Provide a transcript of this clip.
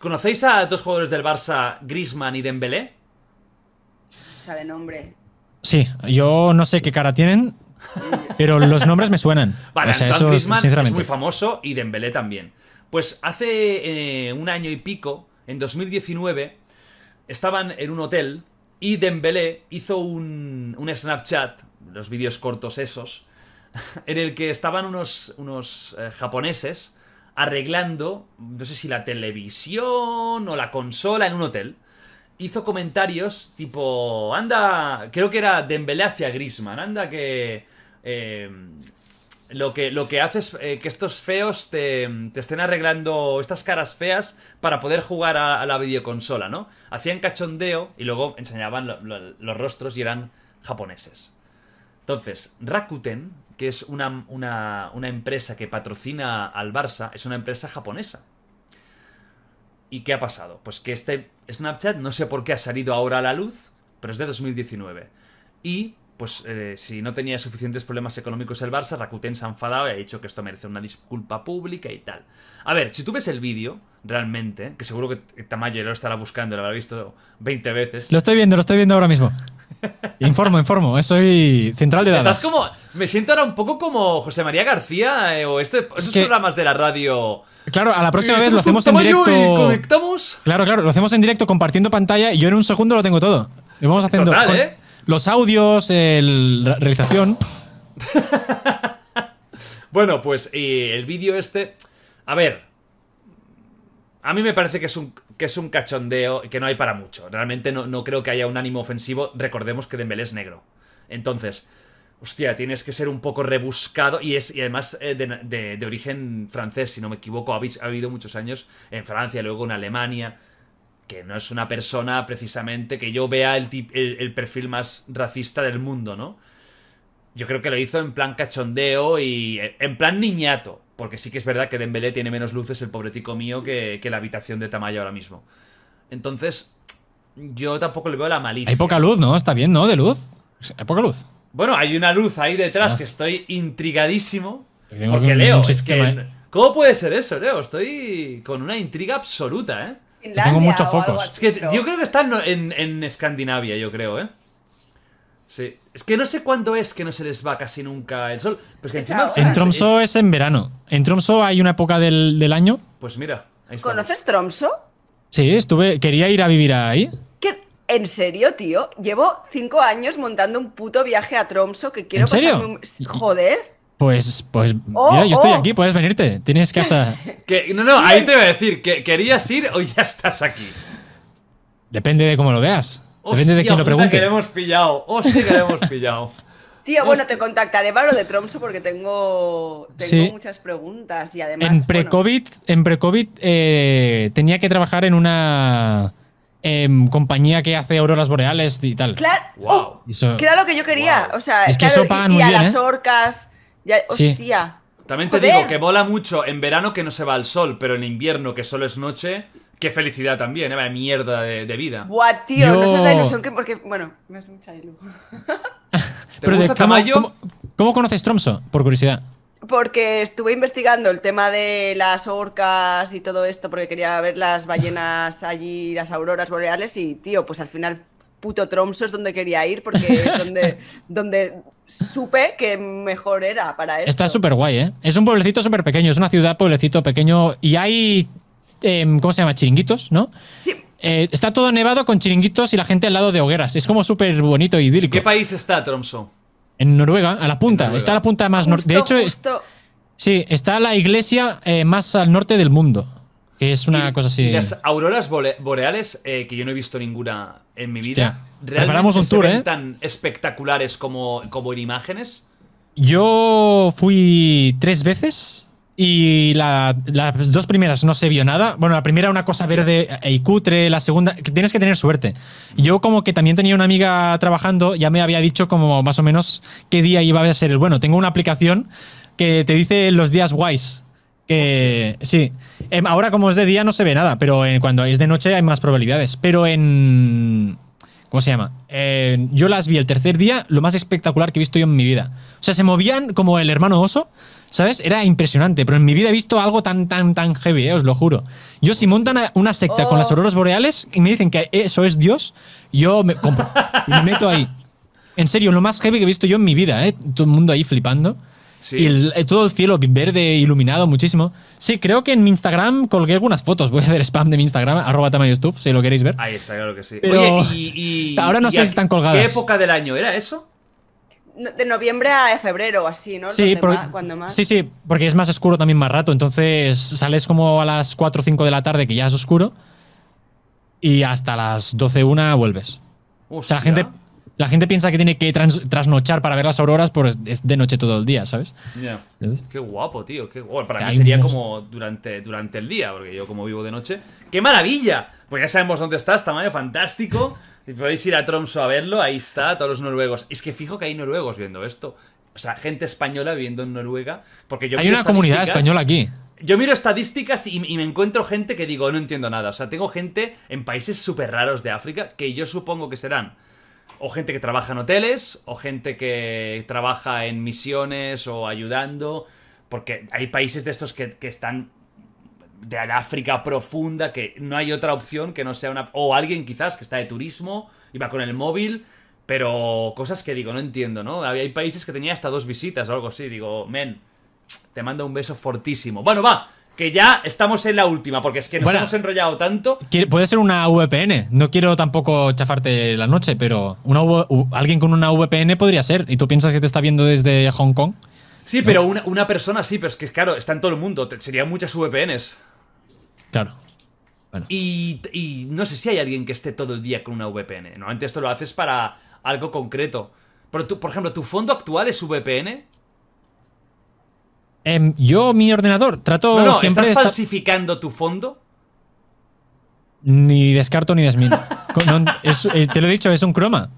¿Conocéis a dos jugadores del Barça, Grisman y Dembélé? O sea, de nombre. Sí, yo no sé qué cara tienen, pero los nombres me suenan. Vale, es muy famoso y Dembélé también. Pues hace eh, un año y pico, en 2019, estaban en un hotel y Dembélé hizo un, Snapchat, los vídeos cortos esos, en el que estaban unos, unos eh, japoneses arreglando, no sé si la televisión o la consola en un hotel. Hizo comentarios tipo, anda, creo que era de hacia Grisman, anda que... Eh, lo que, lo que hace es eh, que estos feos te, estén arreglando estas caras feas para poder jugar a, la videoconsola, ¿no? Hacían cachondeo y luego enseñaban los rostros y eran japoneses. Entonces, Rakuten, que es una, empresa que patrocina al Barça, es una empresa japonesa. ¿Y qué ha pasado? Pues que este Snapchat, no sé por qué ha salido ahora a la luz, pero es de 2019. Y, pues, eh, si no tenía suficientes problemas económicos el Barça, Rakuten se ha enfadado y ha dicho que esto merece una disculpa pública y tal. A ver, si tú ves el vídeo, realmente, que seguro que Tamayo lo estará buscando, lo habrá visto 20 veces. Lo estoy viendo, lo estoy viendo ahora mismo informo, informo. Eh, soy central de datos. Estás como. Me siento ahora un poco como José María García eh, o este, esos programas de la radio. Claro, a la próxima vez lo hacemos en directo. conectamos. Claro, claro, lo hacemos en directo compartiendo pantalla y yo en un segundo lo tengo todo. Y vamos haciendo ¿eh? los audios, la realización. bueno, pues el vídeo este. A ver, a mí me parece que es un, que es un cachondeo que no hay para mucho. Realmente no, creo que haya un ánimo ofensivo. Recordemos que Dembélé es negro. Entonces, hostia, tienes que ser un poco rebuscado y es y además eh, de, origen francés, si no me equivoco, ha, habido muchos años en Francia, luego en Alemania, que no es una persona precisamente que yo vea el, el, perfil más racista del mundo, ¿no? Yo creo que lo hizo en plan cachondeo y eh, en plan niñato. Porque sí que es verdad que Dembélé tiene menos luces el pobretico mío que, la habitación de Tamayo ahora mismo. Entonces, yo tampoco le veo la malicia. Hay poca luz, ¿no? Está bien, ¿no? De luz. Hay poca luz. Bueno, hay una luz ahí detrás ah. que estoy intrigadísimo. porque Leo, que... ¿Cómo puede ser eso, Leo? Estoy con una intriga absoluta, ¿eh? tengo muchos focos. Es que yo creo que está en Escandinavia, yo creo, ¿eh? Sí. Es que no sé cuándo es que no se les va casi nunca el sol. Pues que en Tromso es... en verano. En Tromso hay una época del, año. Pues mira. ¿Conoces Tromso? Sí, estuve. Quería ir a vivir ahí. ¿Qué? ¿En serio, tío? Llevo cinco años montando un puto viaje a Tromso que quiero ¿En serio? Joder. Pues, pues, oh, mira, yo estoy oh. aquí, puedes venirte. Tienes casa. que, no, no, ahí te voy a decir que querías ir o ya estás aquí. Depende de cómo lo veas. Depende de quién lo pregunte. hemos pillado. que hemos pillado. Tío, bueno, te contactaré para lo de Tromso porque tengo, muchas preguntas y además. En pre-COVID, en pre-COVID eh, tenía que trabajar en una em, compañía que hace auroras boreales y tal. Claro, oh, que era lo que yo quería. O sea, es y, las orcas. hostia. También te digo que vuela mucho en verano que no se va al sol, pero en invierno que solo es noche. Qué felicidad también, ¿eh? mierda de, vida. ¡Guau, tío, Yo... no es la ilusión que. Porque, bueno, me es mucha ilusión. ¿Te gusta ¿cómo, ¿Cómo conoces Tromso? Por curiosidad. Porque estuve investigando el tema de las orcas y todo esto, porque quería ver las ballenas allí, las auroras boreales, y tío, pues al final puto Tromso es donde quería ir, porque es donde, donde supe que mejor era para eso. Está súper guay, ¿eh? Es un pueblecito súper pequeño, es una ciudad, pueblecito pequeño, y hay Em, ¿cómo se llama? Chiringuitos, ¿no? Sí. Eh, está todo nevado con chiringuitos y la gente al lado de hogueras. Es como súper bonito y idílico. ¿Qué país está Tromso? En Noruega, a la punta. Está a la punta más norte. De hecho, sí, está la iglesia eh, más al norte del mundo. Que es una cosa así. las auroras boreales, eh, que yo no he visto ninguna en mi vida, realmente un tan espectaculares como en imágenes. Yo fui tres veces y las dos primeras no se vio nada. Bueno, la primera una cosa verde y cutre, la segunda... Tienes que tener suerte. Yo como que también tenía una amiga trabajando, ya me había dicho como más o menos qué día iba a ser el bueno. Tengo una aplicación que te dice los días guays. Que, sí. Em, ahora como es de día no se ve nada, pero cuando es de noche hay más probabilidades. Pero en ¿Cómo se llama? Eh, yo las vi el tercer día, lo más espectacular que he visto yo en mi vida. O sea, se movían como el hermano oso, ¿sabes? Era impresionante, pero en mi vida he visto algo tan, tan, tan heavy, eh, os lo juro. Yo, si montan una secta con las oh. auroras boreales y me dicen que eso es Dios, yo me compro. me meto ahí. En serio, lo más heavy que he visto yo en mi vida, ¿eh? Todo el mundo ahí flipando. Y eh, todo el cielo verde iluminado muchísimo. Sí, creo que en mi Instagram colgué algunas fotos. Voy a hacer spam de mi Instagram, arroba si lo queréis ver. Ahí está, claro que sí. Oye, y, ahora no sé si están colgadas. ¿Qué época del año era eso? de noviembre a febrero o así, ¿no? Sí, sí, porque es más oscuro también más rato. Entonces sales como a las 4 o 5 de la tarde, que ya es oscuro, y hasta las 12 una vuelves. O sea, la gente la gente piensa que tiene que trasnochar para ver las auroras, pero pues, es de noche todo el día, ¿sabes? Qué guapo, tío. Qué Para mí sería como durante, durante el día, porque yo como vivo de noche. ¡Qué maravilla! Pues ya sabemos dónde estás, tamaño fantástico. Podéis ir a Tromso a verlo, ahí está, todos los noruegos. Es que fijo que hay noruegos viendo esto. O sea, gente española viviendo en Noruega. Porque yo hay una comunidad española aquí yo miro estadísticas y, y, me encuentro gente que digo, no entiendo nada. O sea, tengo gente en países súper raros de África que yo supongo que serán o gente que trabaja en hoteles, o gente que trabaja en misiones o ayudando, porque hay países de estos que, están de África profunda, que no hay otra opción que no sea una... O alguien quizás que está de turismo y va con el móvil, pero cosas que digo, no entiendo, ¿no? Hay países que tenía hasta dos visitas o algo así, digo, men, te mando un beso fortísimo. Bueno, va, que ya estamos en la última, porque es que nos hemos enrollado tanto. Puede ser una VPN. No quiero tampoco chafarte la noche, pero alguien con una VPN podría ser. Y tú piensas que te está viendo desde Hong Kong. Sí, pero una, persona sí, pero es que claro, está en todo el mundo. serían muchas VPNs. Claro. Y, y no sé si hay alguien que esté todo el día con una VPN. Normalmente esto lo haces para algo concreto. Pero tú, por ejemplo, ¿tu fondo actual es VPN? Em, yo, mi ordenador, trato siempre. ¿Estás falsificando tu fondo? Ni descarto ni desmiento. Eh, te lo he dicho, es un croma.